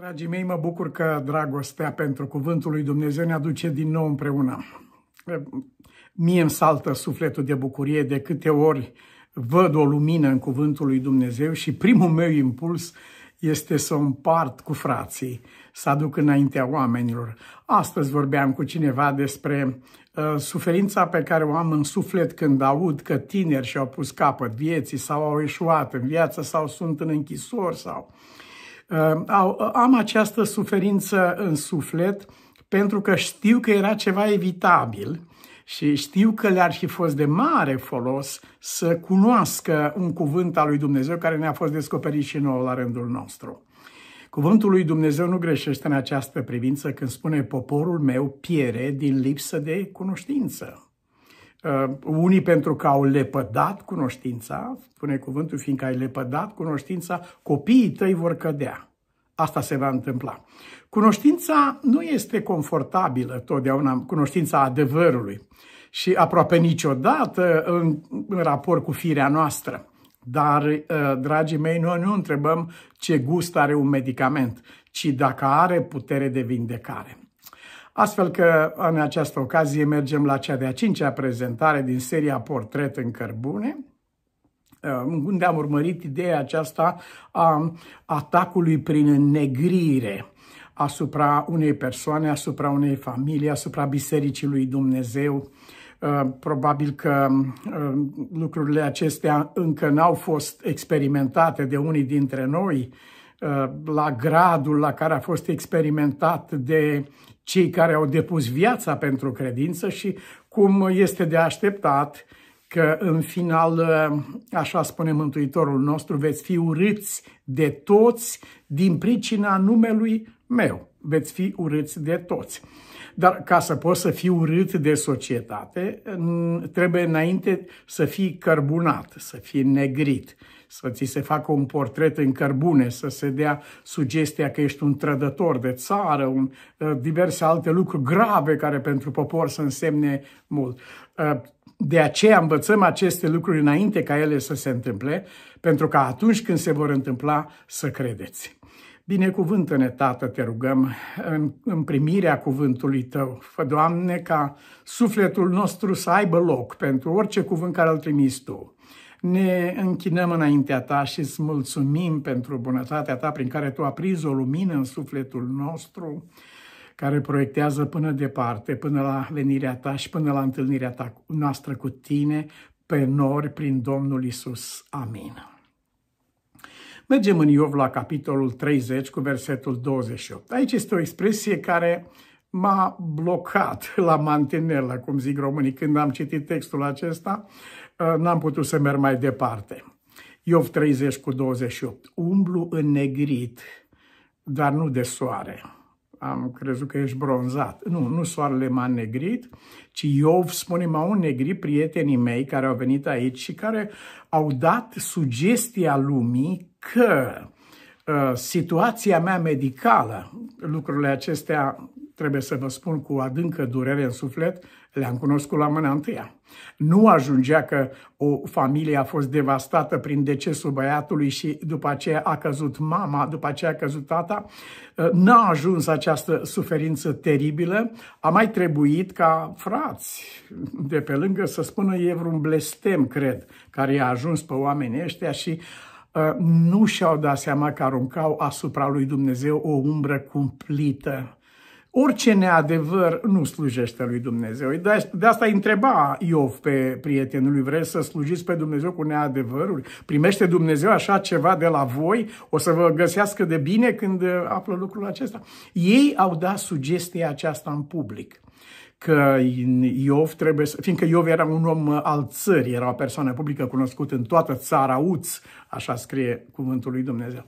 Dragii mei, mă bucur că dragostea pentru Cuvântul lui Dumnezeu ne aduce din nou împreună. Mie îmi saltă sufletul de bucurie de câte ori văd o lumină în Cuvântul lui Dumnezeu și primul meu impuls este să o împart cu frații, să aduc înaintea oamenilor. Astăzi vorbeam cu cineva despre uh, suferința pe care o am în suflet când aud că tineri și-au pus capăt vieții sau au ieșuat în viață sau sunt în închisori sau... Uh, Ehm, ă, am această suferință în suflet pentru că știu că era ceva evitabil și știu că le-ar fi fost de mare folos să cunoască un cuvânt al lui Dumnezeu care ne-a fost descoperit și nouă la rândul nostru. Cuvântul lui Dumnezeu nu greșește în această privință când spune poporul meu piere din lipsă de cunoștință. Uh, unii pentru că au lepădat cunoștința, spune cuvântul, fiindcă ai lepădat cunoștința, copiii tăi vor cădea. Asta se va întâmpla. Cunoștința nu este confortabilă totdeauna, cunoștința adevărului și aproape niciodată în, în raport cu firea noastră. Dar, uh, dragii mei, noi nu întrebăm ce gust are un medicament, ci dacă are putere de vindecare. Astfel că în această ocazie mergem la cea de-a cincea prezentare din seria Portret în cărbune, uh, unde am urmărit ideea aceasta a atacului prin negrire asupra unei persoane, asupra unei familii, asupra Bisericii lui Dumnezeu. Uh, probabil că uh, lucrurile acestea încă n-au fost experimentate de unii dintre noi la gradul la care a fost experimentat de cei care au depus viața pentru credință și cum este de așteptat că în final, așa spune Mântuitorul nostru, veți fi urâți de toți din pricina numelui meu. Veți fi urâți de toți. Dar ca să poți să fii urât de societate, trebuie înainte să fii cărbunat, să fii negrit să ți se facă un portret în cărbune, să se dea sugestia că ești un trădător de țară, un, uh, diverse alte lucruri grave care pentru popor să însemne mult. Uh, de aceea învățăm aceste lucruri înainte ca ele să se întâmple, pentru că atunci când se vor întâmpla, să credeți. Binecuvântă-ne, Tată, te rugăm, în, în primirea cuvântului Tău. Fă, Doamne, ca sufletul nostru să aibă loc pentru orice cuvânt care îl trimis Tu ne închinăm înaintea ta și îți mulțumim pentru bunătatea ta prin care tu aprizi o lumină în sufletul nostru care proiectează până departe, până la venirea ta și până la întâlnirea ta noastră cu tine, pe nori prin Domnul Isus. Amin. Mergem în Iov la capitolul 30 cu versetul 28. Aici este o expresie care m-a blocat la mantinelă, cum zic românii, când am citit textul acesta. Uh, n-am putut să merg mai departe. Iov 30 cu 28. Umblu în negrit, dar nu de soare. Am crezut că ești bronzat. Nu, nu soarele m-a negrit, ci Iov spune, m-au negrit prietenii mei care au venit aici și care au dat sugestia lumii că uh, situația mea medicală, lucrurile acestea trebuie să vă spun cu adâncă durere în suflet, le-am cunoscut la mâna întâia. Nu ajungea că o familie a fost devastată prin decesul băiatului și după aceea a căzut mama, după aceea a căzut tata. N-a ajuns această suferință teribilă. A mai trebuit ca frați de pe lângă să spună e vreun blestem, cred, care i-a ajuns pe oamenii ăștia și ă, nu și-au dat seama că aruncau asupra lui Dumnezeu o umbră cumplită Orice neadevăr nu slujește lui Dumnezeu. De asta întreba Iov pe prietenul lui, vreți să slujiți pe Dumnezeu cu neadevăruri? Primește Dumnezeu așa ceva de la voi? O să vă găsească de bine când uh, află lucrul acesta? Ei au dat sugestia aceasta în public că Iov trebuie să... Fiindcă Iov era un om uh, al țării, era o persoană publică cunoscută în toată țara Uț, așa scrie cuvântul lui Dumnezeu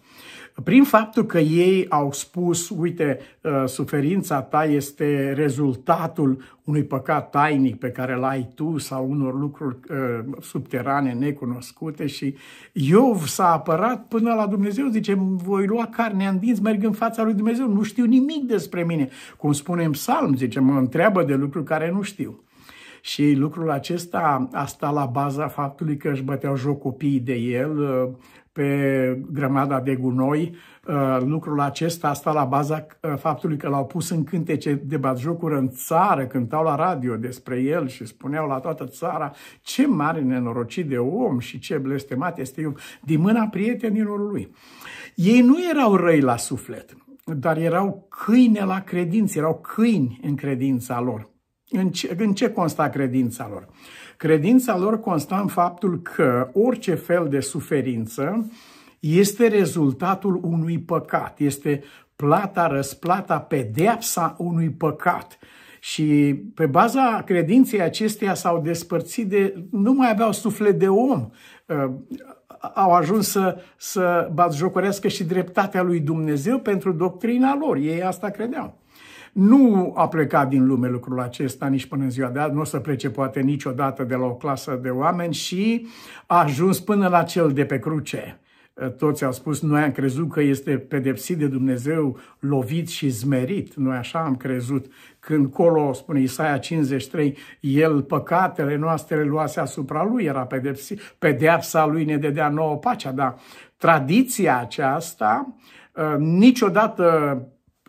prin faptul că ei au spus, uite, uh, suferința ta este rezultatul unui păcat tainic pe care l-ai tu sau unor lucruri uh, subterane necunoscute și Iov s-a apărat până la Dumnezeu, zice, voi lua carne, în dinți, merg în fața lui Dumnezeu, nu știu nimic despre mine. Cum spune în psalm, zice, mă întreabă de lucruri care nu știu. Și lucrul acesta a stat la baza faptului că își băteau joc copiii de el, uh, pe grămada de gunoi. Uh, lucrul acesta asta la baza uh, faptului că l-au pus în cântece de batjocură în țară, cântau la radio despre el și spuneau la toată țara ce mare nenorocit de om și ce blestemat este eu din mâna prietenilor lui. Ei nu erau răi la suflet, dar erau câine la credință, erau câini în credința lor. În ce, în ce consta credința lor? Credința lor consta în faptul că orice fel de suferință este rezultatul unui păcat, este plata, răsplata, pedeapsa unui păcat. Și pe baza credinței acesteia s-au despărțit de, nu mai aveau suflet de om, uh, au ajuns să, să batjocorească și dreptatea lui Dumnezeu pentru doctrina lor. Ei asta credeau. Nu a plecat din lume lucrul acesta nici până în ziua de azi, nu o să plece poate niciodată de la o clasă de oameni și a ajuns până la cel de pe cruce. Toți au spus, noi am crezut că este pedepsit de Dumnezeu, lovit și zmerit. Noi așa am crezut. Când colo, spune Isaia 53, el păcatele noastre le luase asupra lui, era pedepsit. Pedeapsa lui ne dădea nouă pacea, dar tradiția aceasta ă, niciodată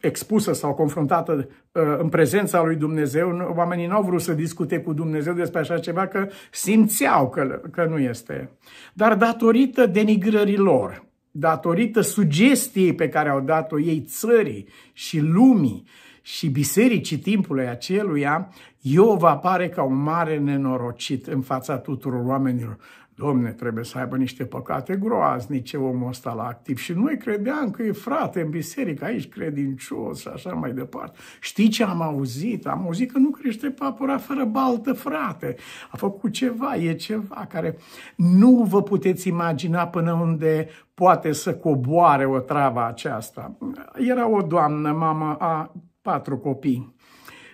expusă sau confruntată uh, în prezența lui Dumnezeu, oamenii nu au vrut să discute cu Dumnezeu despre așa ceva, că simțeau că, că nu este. Dar datorită denigrărilor, datorită sugestiei pe care au dat-o ei țării și lumii și bisericii timpului aceluia, Iov apare ca un mare nenorocit în fața tuturor oamenilor. Domne, trebuie să aibă niște păcate groaznice omul ăsta la activ. Și noi credeam că e frate în biserică, aici credincios și așa mai departe. Știi ce am auzit? Am auzit că nu crește papura fără baltă, frate. A făcut ceva, e ceva care nu vă puteți imagina până unde poate să coboare o travă aceasta. Era o doamnă, mama a patru copii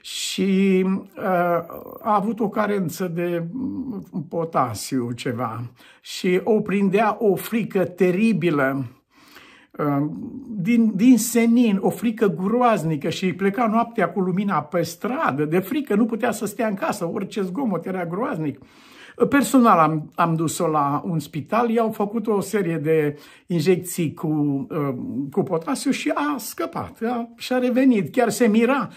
și ă, a avut o carență de mm, potasiu ceva și o prindea o frică teribilă ă, din, din senin, o frică groaznică și pleca noaptea cu lumina pe stradă, de frică nu putea să stea în casă, orice zgomot era groaznic. Personal am, am dus-o la un spital, i-au făcut o serie de injecții cu, uh, cu potasiu și a scăpat, a, și-a revenit, chiar se mira.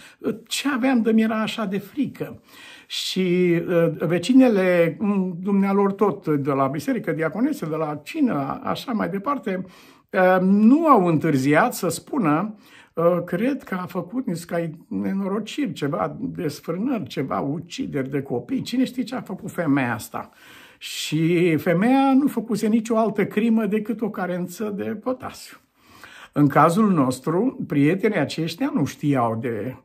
Ce aveam de mira așa de frică? Și uh, vecinele mm, dumnealor tot de la biserică, diaconese, de la cină, așa mai departe, uh, nu au întârziat să spună uh, Ă, cred că a făcut niște nenorociri, ceva desfrânări, ceva ucideri de copii. Cine știe ce a făcut femeia asta? Și femeia nu făcuse nicio altă crimă decât o carență de potasiu. În cazul nostru, prietenii aceștia nu știau de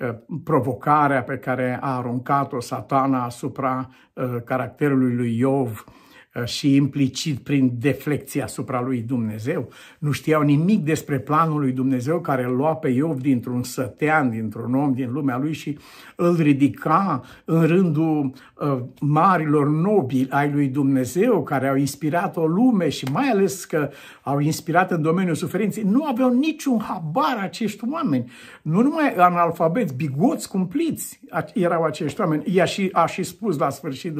ă, provocarea pe care a aruncat-o satana asupra ă, caracterului lui Iov, Uh, și implicit prin deflecție asupra lui Dumnezeu. Nu știau nimic despre planul lui Dumnezeu care lua pe Iov dintr-un sătean, dintr-un om din lumea lui și îl ridica în rândul uh, marilor nobili ai lui Dumnezeu care au inspirat o lume și mai ales că au inspirat în domeniul suferinței. Nu aveau niciun habar acești oameni. Nu numai analfabeți, bigoți cumpliți erau acești oameni. I-a și, a și spus la sfârșit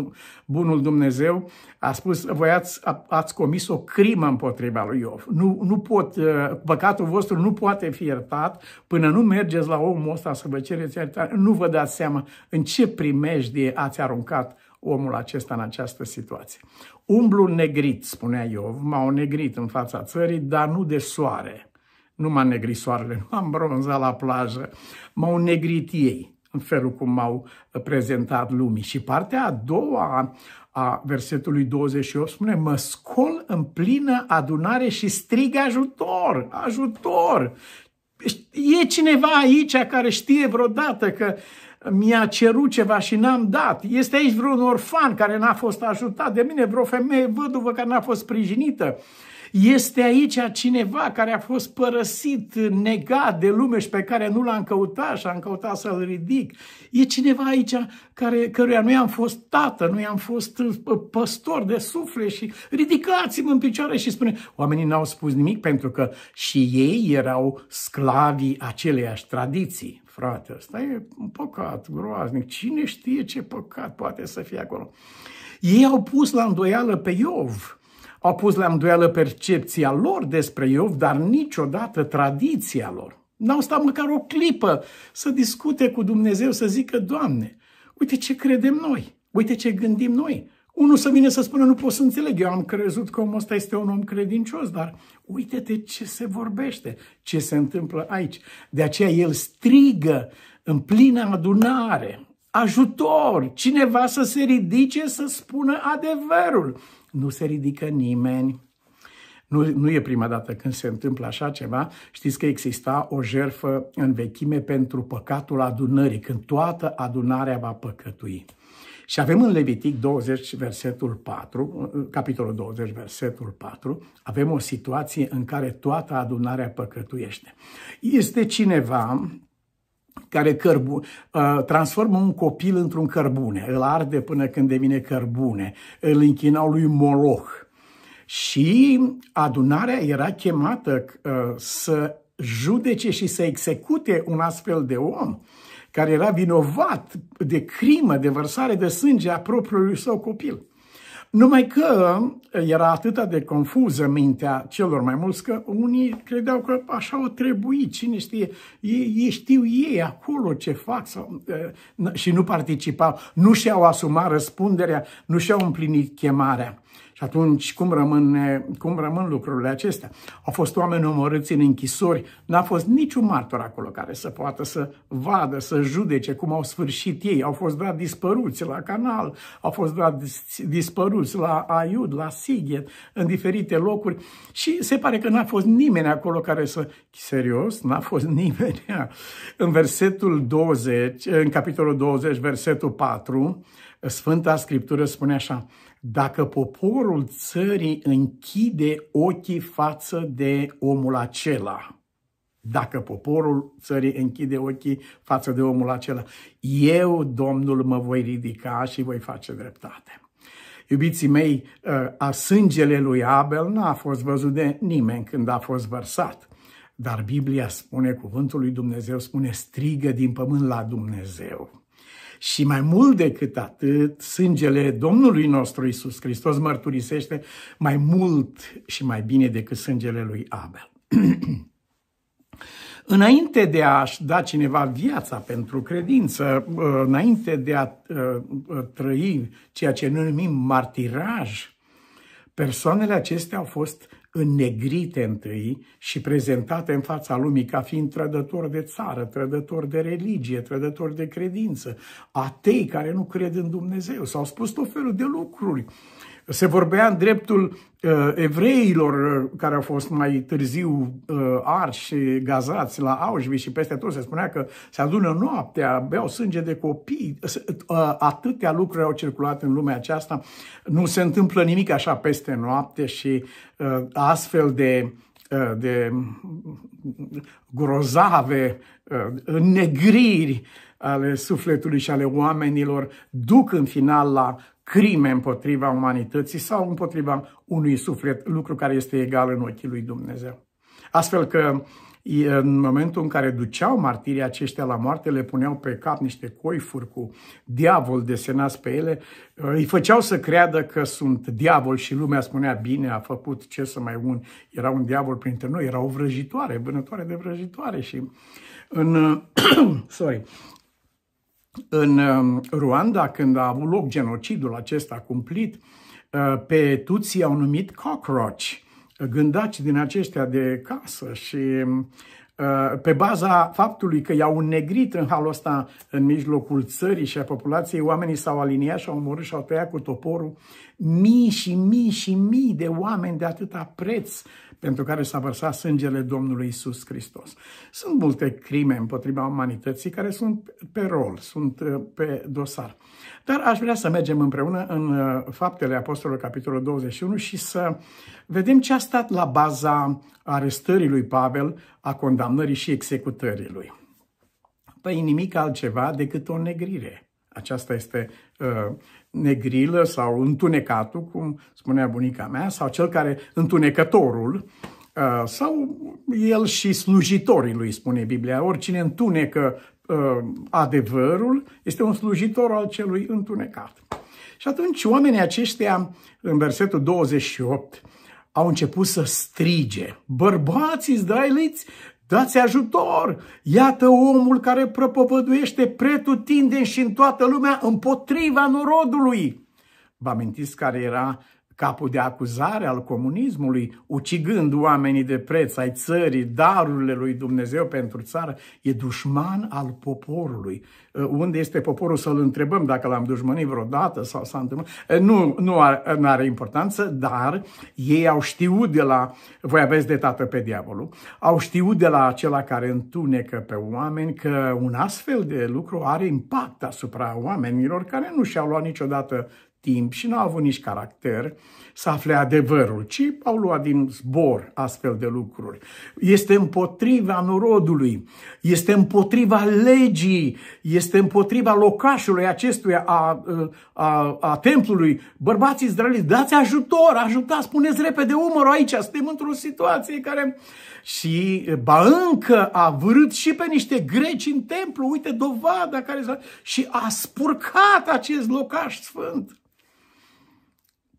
bunul Dumnezeu, a spus spus, voi ați, a, ați comis o crimă împotriva lui Iov. Nu, nu pot, uh, păcatul vostru nu poate fi iertat până nu mergeți la omul ăsta să vă cereți iertare. Nu vă dați seama în ce primejdie ați aruncat omul acesta în această situație. Umblu negrit, spunea Iov, m-au negrit în fața țării, dar nu de soare. Nu m-a negrit soarele, nu am bronzat la plajă, m-au negrit ei în felul cum au uh, prezentat lumii. Și partea a doua a versetului 28 spune Mă scol în plină adunare și strig ajutor, ajutor! Deci, e cineva aici care știe vreodată că mi-a cerut ceva și n-am dat. Este aici vreun orfan care n-a fost ajutat de mine, vreo femeie văduvă care n-a fost sprijinită. Uh, este aici cineva care a fost părăsit, negat de lume și pe care nu l-am căutat și am căutat să-l ridic. E cineva aici care, căruia nu i-am fost tată, nu i-am fost uh, păstor de suflet și ridicați-mă în picioare și spune, oamenii n-au spus nimic pentru că și ei erau sclavii aceleiași tradiții frate, ăsta e un păcat groaznic, cine știe ce păcat poate să fie acolo. Ei au pus la îndoială pe Iov au pus la îndoială percepția lor despre Iov, dar niciodată tradiția lor. N-au stat măcar o clipă să discute cu Dumnezeu, să zică, Doamne, uite ce credem noi, uite ce gândim noi. Unul să vină să spună, nu pot să înțeleg, eu am crezut că omul ăsta este un om credincios, dar uite-te ce se vorbește, ce se întâmplă aici. De aceea el strigă în plină adunare, ajutor, cineva să se ridice să spună adevărul nu se ridică nimeni. Nu, nu e prima dată când se întâmplă așa ceva. Știți că exista o jerfă în vechime pentru păcatul adunării, când toată adunarea va păcătui. Și avem în Levitic 20, versetul 4, capitolul 20, versetul 4, avem o situație în care toată adunarea păcătuiește. Este cineva care cărbu, uh, transformă un copil într-un cărbune, îl arde până când devine cărbune, îl închinau lui Moloch. Și adunarea era chemată uh, să judece și să execute un astfel de om care era vinovat de crimă, de vărsare de sânge a propriului său copil. Numai că era atât de confuză mintea celor mai mulți că unii credeau că așa o trebuie, cine știe, ei, ei știu ei acolo ce fac sau, și nu participau, nu și-au asumat răspunderea, nu și-au împlinit chemarea. Și atunci cum rămân, cum rămân lucrurile acestea? Au fost oameni omorâți în închisori, n-a fost niciun martor acolo care să poată să vadă, să judece cum au sfârșit ei. Au fost dat dispăruți la canal, au fost dat dispăruți la Aiud, la Sighet, în diferite locuri și se pare că n-a fost nimeni acolo care să... Serios? N-a fost nimeni? În versetul 20, în capitolul 20, versetul 4, Sfânta Scriptură spune așa, dacă poporul țării închide ochii față de omul acela, dacă poporul țării închide ochii față de omul acela, eu, Domnul, mă voi ridica și voi face dreptate. Iubiții mei, a sângele lui Abel n-a fost văzut de nimeni când a fost vărsat. Dar Biblia spune, cuvântul lui Dumnezeu spune, strigă din pământ la Dumnezeu. Și mai mult decât atât, sângele Domnului nostru Isus Hristos mărturisește mai mult și mai bine decât sângele lui Abel. Înainte de a-și da cineva viața pentru credință, uh, înainte de a uh, trăi ceea ce noi numim martiraj, persoanele acestea au fost înnegrite întâi și prezentate în fața lumii ca fiind trădători de țară, trădători de religie, trădători de credință, atei care nu cred în Dumnezeu. S-au spus tot felul de lucruri se vorbea în dreptul uh, evreilor uh, care au fost mai târziu uh, arși, gazați la Auschwitz și peste tot se spunea că se adună noaptea, beau sânge de copii. Uh, atâtea lucruri au circulat în lumea aceasta. Nu se întâmplă nimic așa peste noapte și uh, astfel de uh, de grozave uh, negriri ale sufletului și ale oamenilor duc în final la crime împotriva umanității sau împotriva unui suflet, lucru care este egal în ochii lui Dumnezeu. Astfel că în momentul în care duceau martirii aceștia la moarte, le puneau pe cap niște coifuri cu diavol desenați pe ele, îi făceau să creadă că sunt diavol și lumea spunea bine, a făcut ce să mai un, era un diavol printre noi, era o vrăjitoare, vânătoare de vrăjitoare și în, sorry, în um, Ruanda, când a avut loc genocidul acesta cumplit, uh, pe tuții au numit cockroach, uh, gândaci din aceștia de casă și um, uh, pe baza faptului că i-au negrit în halul ăsta în mijlocul țării și a populației, oamenii s-au aliniat și au omorât și au tăiat cu toporul mii și mii și mii de oameni de atâta preț pentru care s-a vărsat sângele Domnului Isus Hristos. Sunt multe crime împotriva umanității care sunt pe rol, sunt uh, pe dosar. Dar aș vrea să mergem împreună în uh, Faptele Apostolului, capitolul 21, și să vedem ce a stat la baza arestării lui Pavel, a condamnării și executării lui. Păi nimic altceva decât o negrire aceasta este uh, negrilă sau întunecatul, cum spunea bunica mea, sau cel care, întunecătorul, uh, sau el și slujitorii lui, spune Biblia. Oricine întunecă uh, adevărul este un slujitor al celui întunecat. Și atunci oamenii aceștia, în versetul 28, au început să strige, Bărbații, izraeliți, Dați ajutor! Iată omul care prăpăvăduiește pretutindeni și în toată lumea împotriva norodului. Vă amintiți care era capul de acuzare al comunismului, ucigând oamenii de preț ai țării, darurile lui Dumnezeu pentru țară, e dușman al poporului. Uh, unde este poporul să-l întrebăm dacă l-am dușmănit vreodată sau s-a întâmplat. Uh, nu, nu are, uh, nu are importanță, dar ei au știut de la, voi aveți de tată pe diavolul, au știut de la acela care întunecă pe oameni că un astfel de lucru are impact asupra oamenilor care nu și-au luat niciodată timp și nu au avut nici caracter să afle adevărul, ci au luat din zbor astfel de lucruri. Este împotriva norodului, este împotriva legii, este împotriva locașului acestuia, a, a, a templului. Bărbații izraeliți, dați ajutor, ajutați, puneți repede umărul aici, suntem într-o situație care... Și ba încă a vrut și pe niște greci în templu, uite dovada care... Și a spurcat acest locaș sfânt.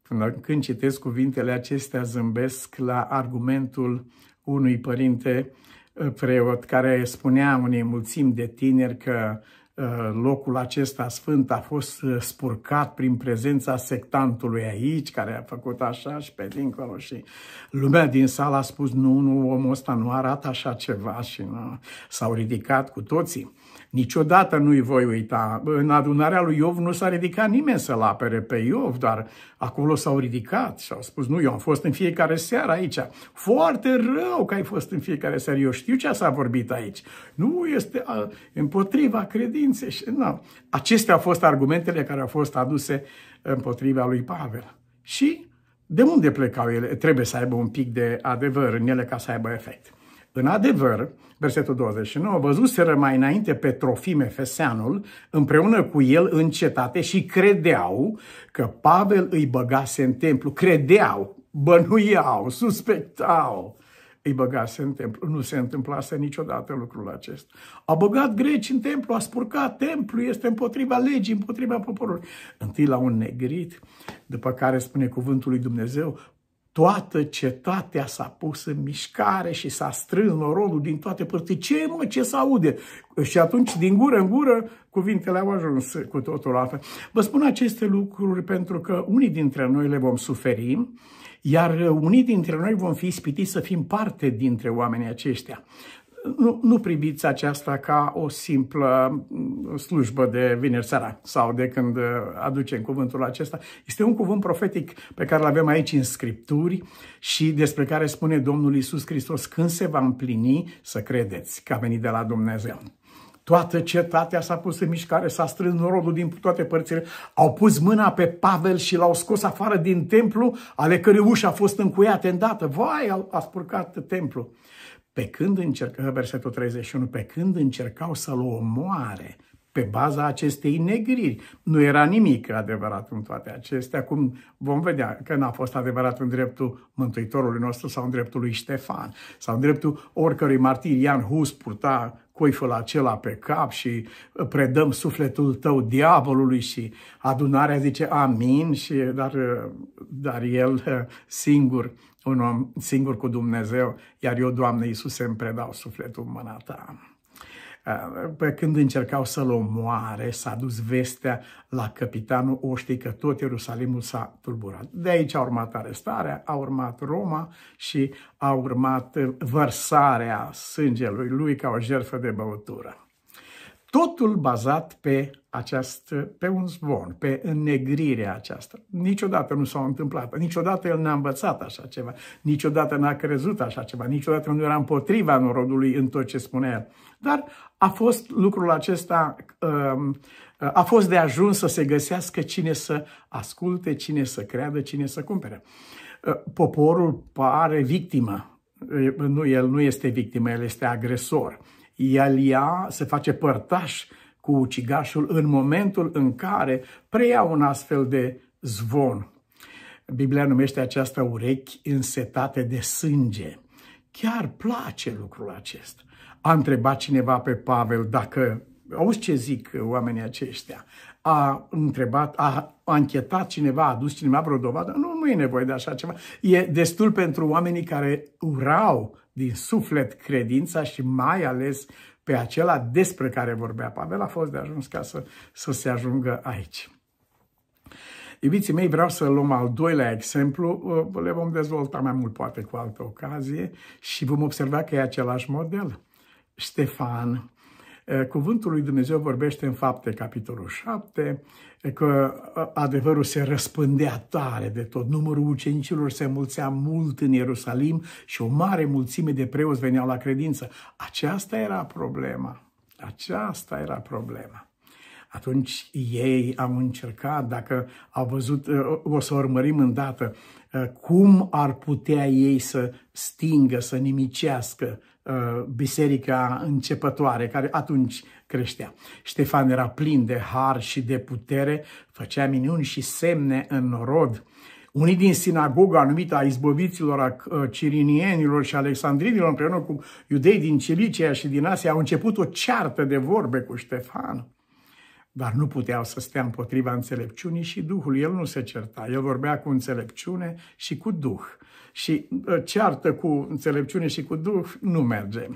Până când citesc cuvintele acestea, zâmbesc la argumentul unui părinte uh, preot care spunea unei mulțimi de tineri că uh, locul acesta sfânt a fost uh, spurcat prin prezența sectantului aici, care a făcut așa și pe dincolo și lumea din sală a spus nu, nu, omul ăsta nu arată așa ceva și s-au ridicat cu toții. Niciodată nu-i voi uita. În adunarea lui Iov nu s-a ridicat nimeni să-l apere pe Iov, dar acolo s-au ridicat și au spus, nu, eu am fost în fiecare seară aici. Foarte rău că ai fost în fiecare seară, eu știu ce s-a vorbit aici. Nu este împotriva credinței. Și, nu. Acestea au fost argumentele care au fost aduse împotriva lui Pavel. Și de unde plecau ele? Trebuie să aibă un pic de adevăr în ele ca să aibă efect. În adevăr, versetul 29, văzuseră mai înainte pe Trofime Feseanul împreună cu el în cetate și credeau că Pavel îi băgase în templu. Credeau, bănuiau, suspectau îi băgase în templu. Nu se întâmplase niciodată lucrul acesta. A băgat greci în templu, a spurcat templu, este împotriva legii, împotriva poporului. Întâi la un negrit, după care spune cuvântul lui Dumnezeu, toată cetatea s-a pus în mișcare și s-a strâns norodul din toate părțile. Ce, mă, ce se aude? Și atunci, din gură în gură, cuvintele au ajuns cu totul altfel. Vă spun aceste lucruri pentru că unii dintre noi le vom suferi, iar unii dintre noi vom fi ispitiți să fim parte dintre oamenii aceștia nu, nu priviți aceasta ca o simplă mm, slujbă de vineri seara sau de când uh, aducem cuvântul acesta. Este un cuvânt profetic pe care îl avem aici în Scripturi și despre care spune Domnul Isus Hristos când se va împlini să credeți că a venit de la Dumnezeu. Toată cetatea s-a pus în mișcare, s-a strâns norodul din toate părțile, au pus mâna pe Pavel și l-au scos afară din templu, ale cărei ușa a fost încuiată îndată. Vai, a, a spurcat templul pe când încerca, versetul 31, pe când încercau să-l omoare pe baza acestei negriri. Nu era nimic adevărat în toate acestea, cum vom vedea că n-a fost adevărat în dreptul Mântuitorului nostru sau în dreptul lui Ștefan sau în dreptul oricărui martir. Ian Hus purta coiful acela pe cap și predăm sufletul tău diavolului și adunarea zice amin, și, dar, dar el singur un om singur cu Dumnezeu, iar eu, Doamne Iisuse, îmi predau sufletul în mâna Ta. Uh, pe când încercau să-l omoare, s-a dus vestea la capitanul oștii că tot Ierusalimul s-a tulburat. De aici a urmat arestarea, a urmat Roma și a urmat uh, vărsarea sângelui lui ca o jertfă de băutură. Totul bazat pe, aceast, pe un zvon, pe înnegrirea aceasta. Niciodată nu s-a întâmplat, niciodată el n-a învățat așa ceva, niciodată n-a crezut așa ceva, niciodată nu era împotriva norodului în tot ce spunea el. Dar a fost lucrul acesta, um, a fost de ajuns să se găsească cine să asculte, cine să creadă, cine să cumpere. Uh, poporul pare victimă. Uh, nu, el nu este victimă, el este agresor el se face părtaș cu ucigașul în momentul în care preia un astfel de zvon. Biblia numește această urechi însetate de sânge. Chiar place lucrul acesta. A întrebat cineva pe Pavel dacă, auzi ce zic oamenii aceștia, a întrebat, a, anchetat cineva, a adus cineva vreo dovadă? Nu, nu e nevoie de așa ceva. E destul pentru oamenii care urau din suflet credința și mai ales pe acela despre care vorbea Pavel, a fost de ajuns ca să, să se ajungă aici. Iubiții mei, vreau să luăm al doilea exemplu, uh, le vom dezvolta mai mult poate cu altă ocazie și vom observa că e același model. Ștefan, Cuvântul lui Dumnezeu vorbește în fapte, capitolul 7, că adevărul se răspândea tare de tot. Numărul ucenicilor se mulțea mult în Ierusalim și o mare mulțime de preoți veneau la credință. Aceasta era problema. Aceasta era problema. Atunci ei au încercat, dacă au văzut, o să urmărim îndată, cum ar putea ei să stingă, să nimicească Uh, biserica începătoare care atunci creștea. Ștefan era plin de har și de putere, făcea minuni și semne în norod. Unii din sinagoga numită a izbăviților, a uh, cirinienilor și alexandrinilor, împreună cu iudei din Cilicia și din Asia, au început o ceartă de vorbe cu Ștefan dar nu puteau să stea împotriva înțelepciunii și Duhul. El nu se certa, el vorbea cu înțelepciune și cu Duh. Și uh, ceartă cu înțelepciune și cu Duh nu merge.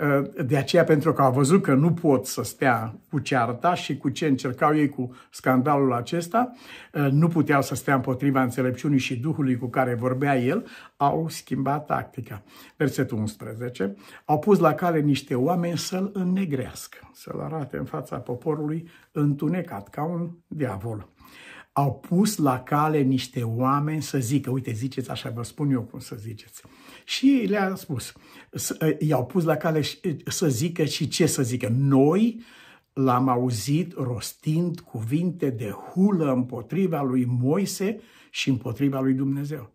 Eh, de aceea, pentru că au văzut că nu pot să stea cu cearta și cu ce încercau ei cu scandalul acesta, eh, nu puteau să stea împotriva înțelepciunii și Duhului cu care vorbea el, au schimbat tactica. Versetul 11. Au pus la cale niște oameni să-l înnegrească, să-l arate în fața poporului întunecat, ca un diavol au pus la cale niște oameni să zică, uite, ziceți așa, vă spun eu cum să ziceți. Și le-a spus, i-au pus la cale să zică și ce să zică. Noi l-am auzit rostind cuvinte de hulă împotriva lui Moise și împotriva lui Dumnezeu.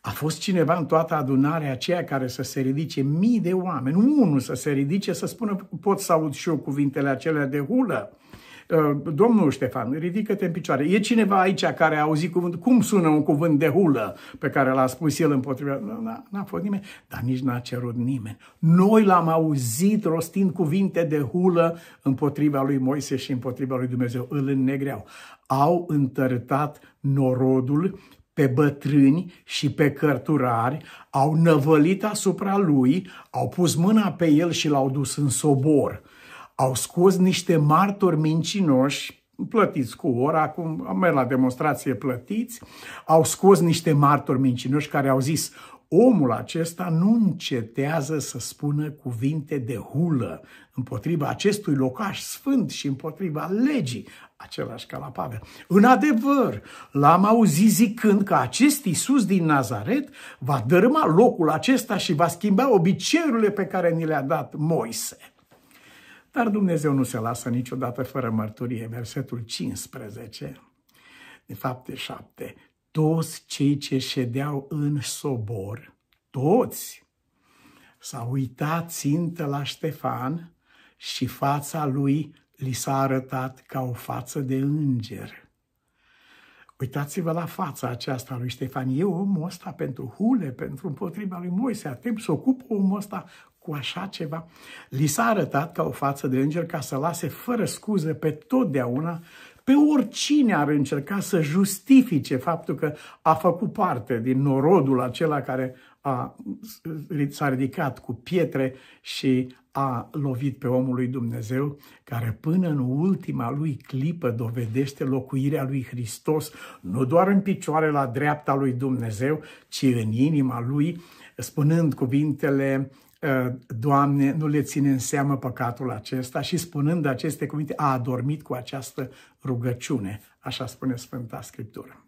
A fost cineva în toată adunarea aceea care să se ridice mii de oameni, unul să se ridice să spună pot să aud și eu cuvintele acelea de hulă. Uh, domnul Ștefan, ridică-te în picioare. E cineva aici care a auzit cuvântul cum sună un cuvânt de hulă pe care l-a spus el împotriva? N-a, n-a fost nimeni, dar nici n-a cerut nimeni. Noi l-am auzit rostind cuvinte de hulă împotriva lui Moise și împotriva lui Dumnezeu. Îl înnegreau. Au întărătat norodul pe bătrâni și pe cărturari, au năvălit asupra lui, au pus mâna pe el și l-au dus în sobor au scos niște martori mincinoși, plătiți cu ora, acum am mers la demonstrație plătiți, au scos niște martori mincinoși care au zis omul acesta nu încetează să spună cuvinte de hulă împotriva acestui locaș sfânt și împotriva legii, același ca la Pavel. În adevăr, l-am auzit zicând că acest Iisus din Nazaret va dărâma locul acesta și va schimba obiceiurile pe care ni le-a dat Moise. Dar Dumnezeu nu se lasă niciodată fără mărturie. Versetul 15, de de 7. Toți cei ce ședeau în sobor, toți, s-au uitat țintă la Ștefan și fața lui li s-a arătat ca o față de înger. Uitați-vă la fața aceasta lui Ștefan. E omul ăsta pentru hule, pentru împotriva lui Moise. a trebuit să ocupă omul ăsta cu așa ceva. Li s-a arătat ca o față de înger ca să lase fără scuză pe totdeauna pe oricine ar încerca să justifice faptul că a făcut parte din norodul acela care a, s-a ridicat cu pietre și a lovit pe omul lui Dumnezeu, care până în ultima lui clipă dovedește locuirea lui Hristos, nu doar în picioare la dreapta lui Dumnezeu, ci în inima lui, spunând cuvintele ă, Doamne, nu le ține în seamă păcatul acesta și spunând aceste cuvinte, a adormit cu această rugăciune, așa spune Sfânta Scriptură.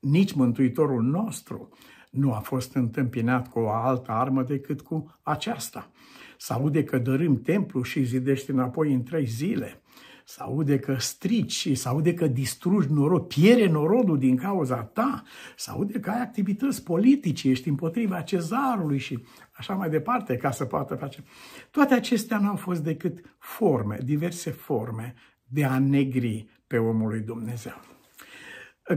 Nici Mântuitorul nostru nu a fost întâmpinat cu o altă armă decât cu aceasta. S-aude că dărâm templu și zidește înapoi în trei zile. S-aude că strici, s-aude că distrugi norod, piere norodul din cauza ta, s-aude că ai activități politice, ești împotriva cezarului și așa mai departe, ca să poată face. Toate acestea nu au fost decât forme, diverse forme de a negri pe omul lui Dumnezeu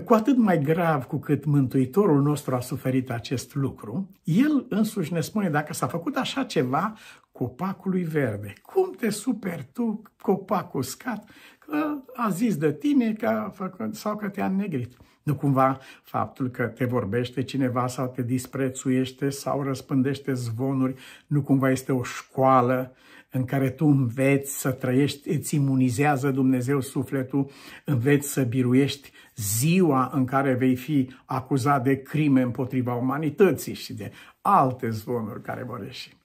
cu atât mai grav cu cât Mântuitorul nostru a suferit acest lucru, el însuși ne spune dacă s-a făcut așa ceva copacului verde. Cum te superi tu, copac uscat, că a zis de tine că, sau că te-a negrit? Nu cumva faptul că te vorbește cineva sau te disprețuiește sau răspândește zvonuri, nu cumva este o școală în care tu înveți să trăiești, îți imunizează Dumnezeu sufletul, înveți să biruiești ziua în care vei fi acuzat de crime împotriva umanității și de alte zvonuri care vor ieși.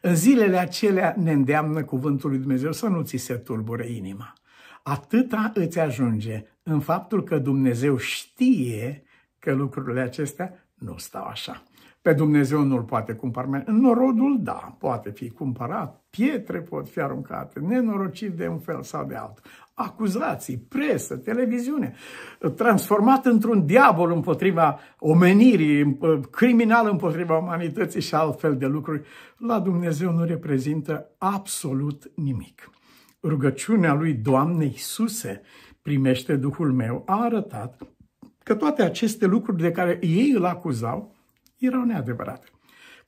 În zilele acelea ne îndeamnă cuvântul lui Dumnezeu să nu ți se tulbure inima. Atâta îți ajunge în faptul că Dumnezeu știe că lucrurile acestea nu stau așa. Pe Dumnezeu nu-l poate cumpăra. Norodul, da, poate fi cumpărat. Pietre pot fi aruncate, nenorociri de un fel sau de altul. Acuzații, presă, televiziune, transformat într-un diavol împotriva omenirii, criminal împotriva umanității și altfel de lucruri, la Dumnezeu nu reprezintă absolut nimic. Rugăciunea lui Doamne Iisuse, primește Duhul meu, a arătat că toate aceste lucruri de care ei îl acuzau erau neadevărate.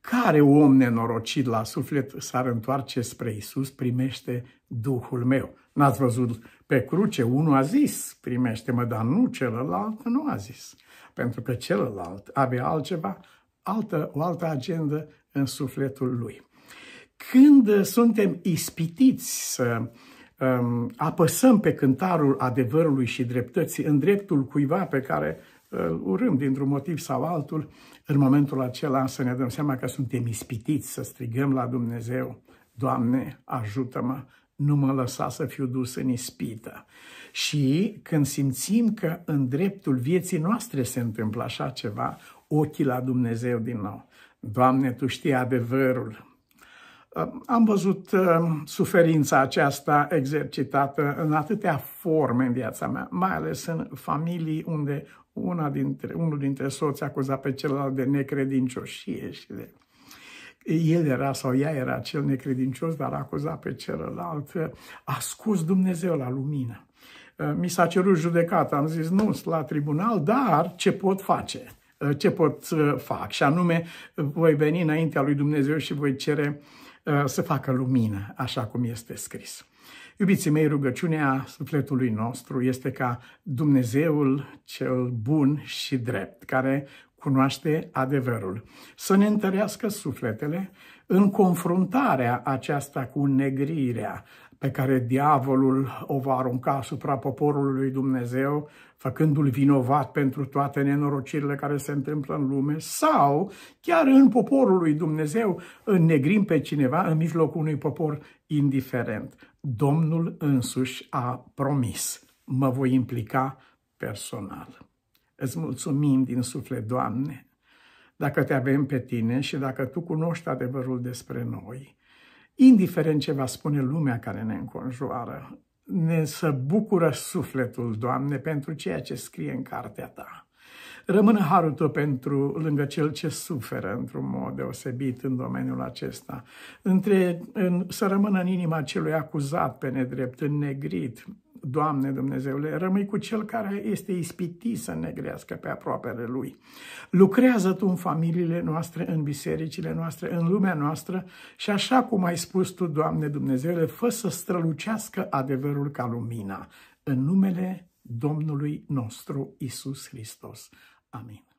Care om nenorocit la suflet s-ar întoarce spre Isus primește Duhul meu? N-ați văzut pe cruce, unul a zis, primește-mă, dar nu celălalt nu a zis. Pentru că celălalt avea altceva, altă, o altă agendă în sufletul lui. Când suntem ispitiți să um, apăsăm pe cântarul adevărului și dreptății în dreptul cuiva pe care îl uh, urâm dintr-un motiv sau altul, în momentul acela să ne dăm seama că suntem ispitiți, să strigăm la Dumnezeu, Doamne, ajută-mă, nu mă lăsa să fiu dus în ispită. Și când simțim că în dreptul vieții noastre se întâmplă așa ceva, ochii la Dumnezeu din nou. Doamne, Tu știi adevărul. Uh, am văzut uh, suferința aceasta exercitată în atâtea forme în viața mea, mai ales în familii unde una dintre, unul dintre soți acuza pe celălalt de necredincioșie și de... El era sau ea era cel necredincios, dar acuza pe celălalt că a scos Dumnezeu la lumină. Ă, mi s-a cerut judecată, am zis nu, la tribunal, dar ce pot face? Ă, ce pot să fac? Și anume, voi veni înaintea lui Dumnezeu și voi cere ă, să facă lumină, așa cum este scris. Iubiții mei, rugăciunea sufletului nostru este ca Dumnezeul cel bun și drept, care cunoaște adevărul, să ne întărească sufletele în confruntarea aceasta cu negrirea, pe care diavolul o va arunca asupra poporului lui Dumnezeu, făcându-l vinovat pentru toate nenorocirile care se întâmplă în lume, sau chiar în poporul lui Dumnezeu înnegrim pe cineva în mijlocul unui popor indiferent. Domnul însuși a promis, mă voi implica personal. Îți mulțumim din suflet, Doamne, dacă te avem pe tine și dacă tu cunoști adevărul despre noi, indiferent ce va spune lumea care ne înconjoară, ne să bucură sufletul, Doamne, pentru ceea ce scrie în cartea Ta. Rămână harul tău pentru lângă cel ce suferă într-un mod deosebit în domeniul acesta. Între, în, să rămână în inima celui acuzat pe nedrept, negrit, Doamne Dumnezeule, rămâi cu cel care este ispitit să negrească pe aproapele Lui. Lucrează Tu în familiile noastre, în bisericile noastre, în lumea noastră și așa cum ai spus Tu, Doamne Dumnezeule, fă să strălucească adevărul ca lumina. În numele Domnului nostru Isus Hristos. Amin.